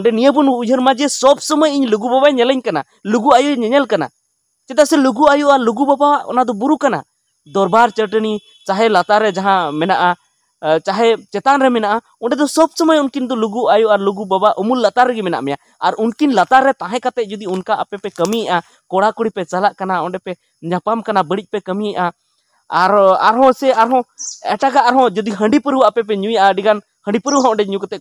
अंबन उजर जे सब समय इन लुगु बाबा नेलेंकना लुगु आयो नेलेंकना चेदा से लुगु आयो आ लुगु बाबा ओना तो बुरुकना दरबार चटनी चाहे लतारे जहाँ मे चाहे चेतान रे मेना ओंडे तो सब समय उनकिन तो लुगु आयो आ लुगु बाबा उमुल लतार रे मेना आर उनकिन लतार रे ताहे कते जदी उनका आपे पे कमी आ कोड़ा कुड़ी पे चलाकना ओंडे पे न्यापामकना बड़ी पे कमी आ आर आरो से आरो एटाका आरो जदी हंडी पुरु आपे पे न्यू आडीगन हाड़ी पारू हाँ न्यू कते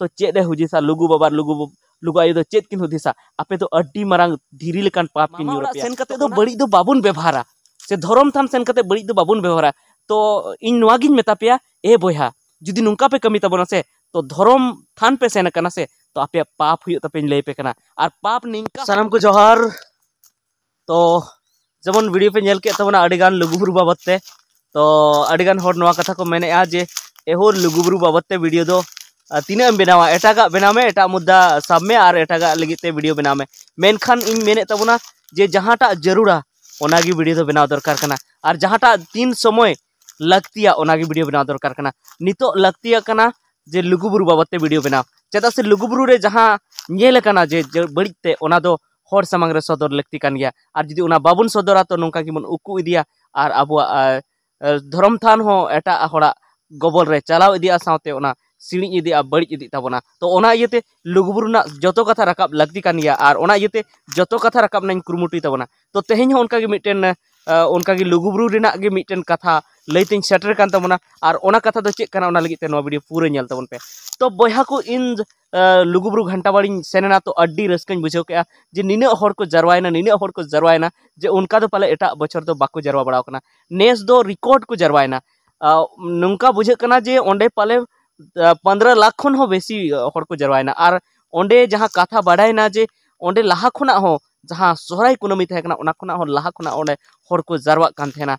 तो चेदे हुजिसा लुगु बाबा लुगु लुगु आयो चेद किन हुदिसा आपे तो अड्डी मारांग धीरी पाप कि सेन बड़ी तो व्यवहार से धरम थाम सेन बड़ी तो व्यवहार तो इन नवा गिन मेता पेया ए बोया जुदी नौका पे कमी तबना से तो धरम थान पे सेन से तो आपे पाप हुयो लैपे और पाप निंका को जोहार तो जमन वीडियो पे नेल के तबना लुगुहुर बाबत तो अडीगान होर कथा को मेने जे एहोर लुगुबुरु बाबदते वीडियो तीना बनावा एटागा बनामे एट मुद्दा सामने और एटागा लगते वीडियो बनामे मेनखान इन मेने जे जहाटा जरूरा ओनागी तो बनाव दरकार और जहाटा तीन समय लगतिया ओनागी वीडियो बनाव दरकार कना नितो जे लुगुबुरु बाबदते वीडियो बनाव चेदा से लुगुबुरु रे जे बड़ीते हर सामने सदर लगती और जदी ओना बाबुन सदरा तो नोंका की इदिया और अब धरम थान एट हड़ा गबल चलाव इदे सीढ़ी इदी बड़ी इदीताबना तो लुगबू जो कथा राब लाती औरते जो कथा राब कमुटीताबना तो तेहन उनकाटन उनका लुगुब्रूटन कथा लैते सेटरकाना और कथा तो चेकना भिडियो पूरा नलताबन पे तो बहा को इन लुगुब्रु घंटावाड़ी सेनना तो रसकें बुझे के जे नीना जारवायना नीना जारवायना जे उनका पाले एट बचर तो बाको जारवा बड़ा नेस दो रिकॉर्ड को जारवायना नौका बुझेना जे अंडे पाले पंद्रह लाख खन बेसि जरवायना और अंडे जहाँ कथा बाढ़ाना जे अंडे लहा खुना हो जहाँ सहराई कुनमी थे खुना लहा खुना को जरवाना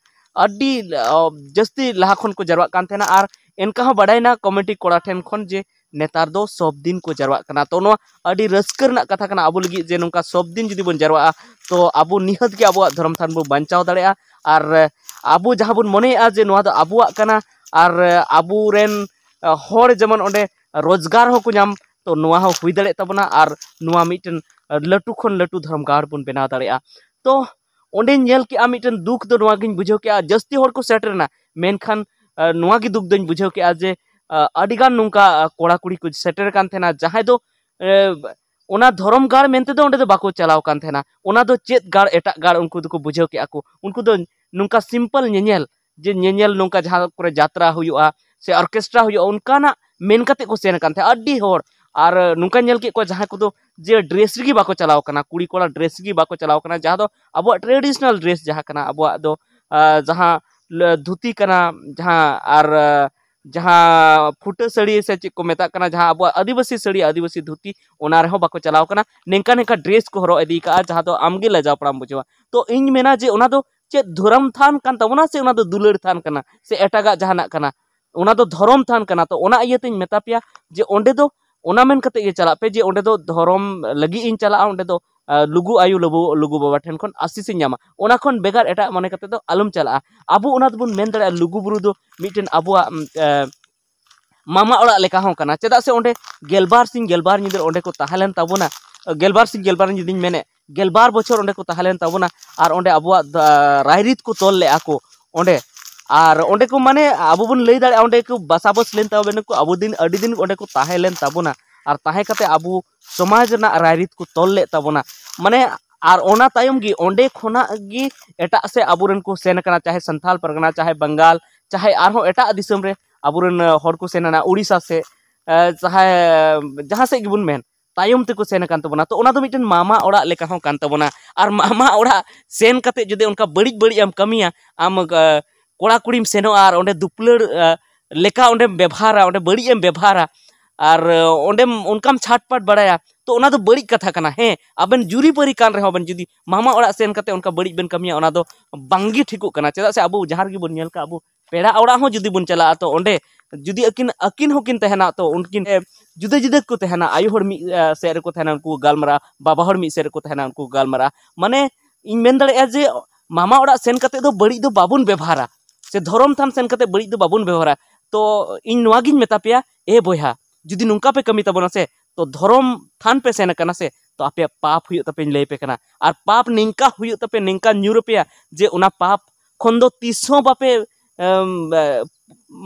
जस्ती लहा खन को जरवाना और इनका बाढ़ाना कमेटी कड़ा ठेन खन जे नेतार दो सब दिन को जरवाना तो रसकना कथा कर अबू लगे जे नौका सब दिन जुदी बन जरवा तो अब निहत के अब धर्म थान बो बचाव दार ᱟᱵᱚ ᱡᱟᱦᱟᱸ ᱵᱚᱱ ᱢᱚᱱᱮᱭᱟ ᱡᱮ ᱱᱚᱣᱟ ᱫᱚ ᱟᱵᱚᱣᱟᱜ ᱠᱟᱱᱟ ᱟᱨ ᱟᱵᱚᱨᱮᱱ ᱦᱚᱲ ᱡᱮᱢᱚᱱ ᱚᱸᱰᱮ ᱨᱳᱡᱽᱜᱟᱨ ᱦᱚᱸᱠᱚ ᱧᱟᱢ ᱛᱚ ᱱᱚᱣᱟ ᱦᱚᱸ ᱦᱩᱭ ᱫᱟᱲᱮᱭᱟᱜ ᱛᱟᱵᱚᱱᱟ ᱟᱨ ᱱᱚᱣᱟ ᱢᱤᱫᱴᱮᱱ ᱞᱟᱹᱴᱩ ᱠᱷᱚᱱ ᱞᱟᱹᱴᱩ ᱫᱷᱚᱨᱚᱢ ᱜᱟᱲ ᱵᱚᱱ ᱵᱮᱱᱟᱣ ᱫᱟᱲᱮᱭᱟᱜᱼᱟ ᱛᱚ ᱚᱸᱰᱮᱧ ᱧᱮᱞ ᱠᱮᱜᱼᱟ ᱢᱤᱫᱴᱮᱱ ᱫᱩᱠ ᱫᱚ ᱱᱚᱣᱟᱜᱤᱧ ᱵᱩᱡᱷᱟᱹᱣ ᱠᱮᱜᱼᱟ ᱡᱟᱹᱥᱛᱤ ᱦᱚᱲ ᱠᱚ ᱥᱮᱴᱮᱨᱮᱱᱟ ᱢᱮᱱᱠᱷᱟᱱ ᱱᱚᱣᱟᱜᱮ ᱫᱩᱠ ᱫᱚᱧ ᱵᱩᱡᱷᱟᱹᱣ ᱠᱮᱜᱼᱟ ᱡᱮ ᱟᱹᱰᱤᱜᱟᱱ ᱱᱚᱝᱠᱟ ᱠᱚᱲᱟ ᱠᱩᱲᱤ ᱠᱚ ᱥᱮᱴᱮᱨ ᱠᱟᱱ ᱛᱟᱦᱮᱱᱟ ᱡᱟᱦᱟᱸᱭ ᱫᱚ ᱚᱱᱟ ᱫᱷᱚᱨᱚᱢ ᱜᱟᱲ ᱢᱮᱱᱛᱮ ᱫᱚ ᱚᱸᱰᱮ ᱫᱚ ᱵᱟᱠᱚ ᱪᱟᱞᱟᱣ ᱠᱟᱱ ᱛᱟᱦᱮᱱᱟ ᱚᱱᱟ ᱫᱚ ᱪᱮᱫ ᱜᱟᱲ ᱮᱴᱟᱜ ᱜᱟᱲ ᱩᱱᱠᱩ ᱫᱚᱠᱚ ᱵᱩᱡᱷᱟᱹᱣ ᱠᱮᱜᱼᱟ ᱠᱚ ᱩᱱᱠᱩ ᱫᱚ ᱱᱚᱝᱠᱟ ᱥᱤᱢᱯᱚᱞ ᱧᱮᱧᱮᱞ जे ᱧᱮᱧᱮᱞ ᱱᱚᱝᱠᱟ ᱡᱟᱦᱟᱸ ᱠᱚᱨᱮ ᱡᱟᱛᱨᱟ ᱦᱩᱭᱩᱜᱼᱟ से ᱚᱨᱠᱮᱥᱴᱨᱟ ᱦᱩᱭᱩᱜᱼᱟ ᱚᱱᱠᱟᱱᱟᱜ ᱢᱮᱱ ᱠᱟᱛᱮ ᱠᱚ ᱥᱮᱱ ᱠᱟᱱ ᱛᱟᱦᱮᱸ ᱟᱹᱰᱤ और नुका नल के जहाँ को जे ड्रेस गे बाको चलाव कुड़ी कोड़ा ड्रेस गे बाको चलाव जहाँ अब ट्रेडिशनल ड्रेस जहाँ अब जहाँ धुती जहाँ और जहाँ फुटा साड़ी से चेक को मेता जहाँ अब आदिवासी साड़ी आदिवासी धुती बाको चलाव नेंका नेंका ड्रेस को हर इदी जहाँ आमगे लजाव पड़ा बुझे तो इन मेना जे ᱪᱮᱫ ᱫᱷᱚᱨᱚᱢ ᱛᱷᱟᱱ ᱠᱟᱱ ᱛᱟᱵᱚᱱᱟ ᱥᱮ ᱚᱱᱟ ᱫᱚ ᱫᱩᱞᱟᱹᱲ ᱛᱷᱟᱱ ᱠᱟᱱᱟ ᱥᱮ ᱮᱴᱟᱜᱟᱜ ᱡᱟᱦᱟᱱᱟᱜ ᱠᱟᱱᱟ ᱚᱱᱟ ᱫᱚ ᱫᱷᱚᱨᱚᱢ ᱛᱷᱟᱱ ᱠᱟᱱᱟ ᱛᱚ ᱚᱱᱟ ᱤᱭᱟᱹᱛᱮᱧ ᱢᱮᱛᱟ ᱯᱮᱭᱟ ᱡᱮ ᱚᱸᱰᱮ ᱫᱚ ᱚᱱᱟ ᱢᱮᱱ ᱠᱟᱛᱮ ᱜᱮ ᱪᱟᱞᱟᱜ ᱯᱮ ᱡᱮ ᱚᱸᱰᱮ ᱫᱚ ᱫᱷᱚᱨᱚᱢ ᱞᱟᱹᱜᱤᱫ ᱤᱧ ᱪᱟᱞᱟᱜᱼᱟ ᱚᱸᱰᱮ ᱫᱚ ᱞᱩᱜᱩ ᱟᱭᱩ ᱞᱩᱜᱩ ᱞᱩᱜᱩ ᱵᱟᱵᱟ ᱴᱷᱮᱱ ᱠᱷᱚᱱ ᱟᱥᱤᱥ ᱤᱧ ᱧᱟᱢᱟ ᱚᱱᱟ ᱠᱷᱚᱱ ᱵᱮᱜᱟᱨ ᱮᱴᱟᱜ ᱢᱚᱱᱮ ᱠᱟᱛᱮ ᱫᱚ ᱟᱞᱚᱢ ᱪᱟᱞᱟᱜᱼᱟ ᱟᱵᱚ ᱚᱱᱟ ᱫᱚᱵᱚᱱ ᱢᱮᱱ ᱫᱟᱲᱮᱭᱟᱜᱼᱟ ᱞᱩᱜᱩ ᱵᱩᱨᱩ ᱫᱚ ᱢᱤᱫᱴᱮᱱ ᱟᱵᱚᱣᱟᱜ ᱢᱟᱢᱟ ᱚᱲᱟᱜ ᱞᱮᱠᱟ ᱦᱚᱸ ᱠᱟᱱᱟ ᱪᱮᱫᱟᱜ ᱥᱮ ᱚᱸᱰᱮ ᱜᱮᱞᱵᱟᱨ ᱥᱤᱧ ᱜᱮᱞᱵᱟᱨ ᱧᱤᱫᱟᱹ ᱚᱸᱰᱮ ᱠᱚ ᱛᱟᱦᱮᱸ ᱞᱮᱱ ᱛᱟᱵᱚᱱᱟ ᱜᱮᱞᱵᱟᱨ ᱥᱤᱧ ᱜᱮᱞᱵᱟᱨ ᱧᱤᱫᱟᱹᱧ ᱢᱮᱱᱮᱫ गलबार बचर अंक और अब रायरीत को तल लेगा को माने अब बन लै दसाबस लेन को अब दिन दिन को तहेलन ताबना और तहेकते अब समाज रायरीत को तल ले ताबना माने और ओना तायमगी ओंडे से अबुरन सेन करना चाहे संथाल परगना चाहे बंगाल चाहे और हो एटा दिसम उड़ीसा से चाहे जहां से गिबुन ᱛᱟᱭᱚᱢ ᱛᱮᱠᱚ ᱥᱮᱱ ᱟᱠᱟᱱ ᱛᱟᱵᱚᱱᱟ ᱛᱚ ᱚᱱᱟ ᱫᱚ ᱢᱤᱫᱴᱮᱱ ᱢᱟᱢᱟ ᱚᱲᱟᱜ ᱞᱮᱠᱟ ᱦᱚᱸ ᱠᱟᱱ ᱛᱟᱵᱚᱱᱟ ᱟᱨ ᱢᱟᱢᱟ ᱚᱲᱟᱜ ᱥᱮᱱ ᱠᱟᱛᱮ ᱡᱩᱫᱤ ᱚᱱᱠᱟ ᱵᱟᱹᱲᱤᱡ ᱵᱟᱹᱲᱤᱡ ᱮᱢ ᱠᱟᱹᱢᱤᱭᱟ ᱟᱢ ᱠᱚᱲᱟ ᱠᱩᱲᱤᱢ ᱥᱮᱱᱚᱜᱼᱟ ᱟᱨ ᱚᱸᱰᱮ ᱫᱩᱯᱞᱟᱹᱲ ᱞᱮᱠᱟ ᱚᱸᱰᱮᱢ ᱵᱮᱵᱷᱟᱨᱟ ᱚᱸᱰᱮ ᱵᱟᱹᱲᱤᱡ ᱮᱢ ᱵᱮᱵᱷᱟᱨᱟ और ओंडेम उनकाम छाटपाट बड़ाया तो, तो बड़ी कथा कना हैं अबन जुरी परी कान रहे बन मामा ओड़ा सेन उनका बड़ी बन कमिया ओना तो बांगी ठिको कना चेदा से अब जहार बन का अब पेड़ा ओड़ा हो जुदी बन चला तो जुदी अकिन अकिन हो किन तहना तो उनकिन जुदे जुदे को तहना आयो हर मी से को तहना उनको गालमरा बाबा हर मी से रे को तहना उनको गालमरा माने इन मेन दड़े जे मामा ओड़ा सेन कते दो तो बड़ी दो बाबुन व्यवहारा से धर्म थाम सेन कते बड़ी दो बाबुन व्यवहारा तो इन नवागिन मेता पेया ए बोहा जुदी नुका पे कमी तबना से तो धर्म थान पे सेन करना से तो आपे पाप हुई तपे लय और पाप निंका हुई तपे निंका न्यूर जे उना पाप खन तीस बापे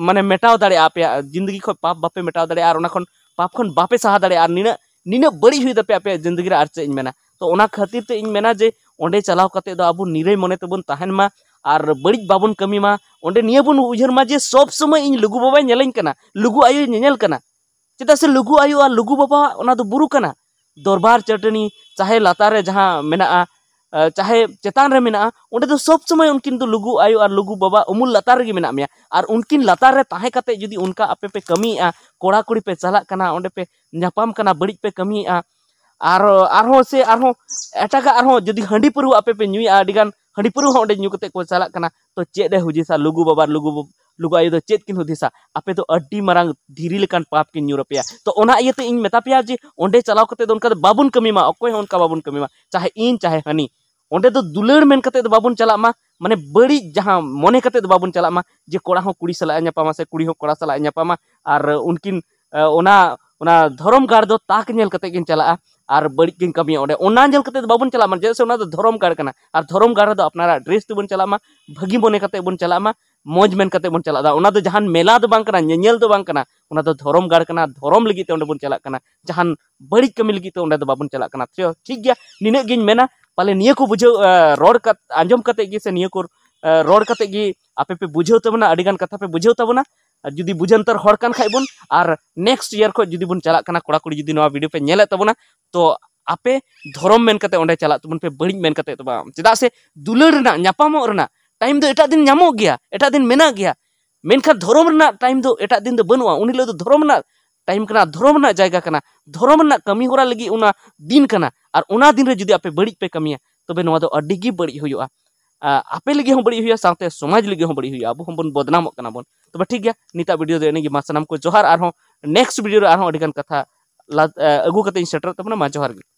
मान मेटा दाड़े आपे जिंदगी खो पाप बापे मेटा दाड़े खन पाप खन बापे सहा दाड़े और निना बड़ी हुई तपे आपे जिंदगी रे चे मेना तो खातिर ते मेना जे ओंडे चलाव कते दो अबु निरय मने तबन ताहन मा और बड़ी बाबन कमी मा ओंडे निया बन उजर मा जे सब समय इन लुगु बाबा नेलेन कना लुगु आयो नेनेल कना चेदा से लुगु आयु ᱟᱨ ᱞᱩᱜᱩ ᱵᱟᱵᱟᱣᱟᱜ ᱚᱱᱟ ᱫᱚ ᱵᱩᱨᱩ ᱠᱟᱱᱟ ᱫᱚᱨᱵᱟᱨ ᱪᱟᱹᱴᱟᱹᱱᱤ ᱪᱟᱦᱮ ᱞᱟᱛᱟᱨ ᱨᱮ चाहे चेतान रे मेना तो सब समय उनकिन तो लुगु आयु और लुगु बाबा उमुल लतार रे मेना मेया और उनकिन लतार रे ताहे कते जदी उनका आपे पे कमी आ कोड़ा कुड़ी पे चला कना ओंडे पे न्यापाम कना बड़ी पे कमी आ आर आर हो से आर हो आरहो एटाका आरहो जदी हंडी पुरु आपे पे न्यू आ डिगन हंडी पुरु ओंडे न्यू कते को चला कना तो चेदे हुजी सा लुगु बाबा लुगु बाबा लुगा यद चेक किन हुदिसा आपे तो अड्डी मरांग धीरी पाप किन यूरोपिया तो ओना ये मेता पिया जी ओंडे चलाव कते तो कमी मा ओकोय उनका कमी मा चाहे इन चाहे हनी ओंडे तो दुलड़ मेन कते तो बाबुन चला मा बड़ी जहां मोने कते तो चला मा जे कोड़ा हो कुड़ी सला से कुड़ी हो कोड़ा सला उनकिन ओना ओना धर्म चला आर बड़ी किन कमी ओडे ओना जल कते बाबुन चला मा जैसे ओना तो धर्म गार ड्रेस तो बन चला भागी भगी बन चला मौज मन बन चला तो जहां मेला तो बांग नेल दो बांग धर्म गाड़ तो बन चला जहां बड़ी कमी लगे तो बाबन तो चला ठीक है निना मेना पाले निया को बुझे रोड का आंजम से रोड आपे पे बुझे तबना कथा पे बुझे तबना जुदी बुझंतर हर बन और नेक्स्ट ईयर को जुदी बन चलना कड़ा कोड़ा कुड़ी जुदी नवा वीडियो तबना तो आपे धर्म मेन करते ओंडे पे बड़ी मेन करते से दुलर ना टाइम तो एट दिन नामो गया एटा दिन मेना गया मेनखा धर्म रना टाइम तो एट दिन दो बनुआ उन धरम टाइम कना धरम जैगा जायगा कना कमी हो लगी उना दिन कना और उना दिन रे जुदी आप बड़ी पे कमी तब नवा दो बड़ी हो आपे लगे हम बड़ी हुआ साथ समाज लगे हम बड़ी हुआ अब हम बदनाम बन तब तो ठीक है निता वीडियो दो एने मा सामान को जोहार और नेक्स्ट वीडियो कथा अगू कते सेटर तब मा जोहार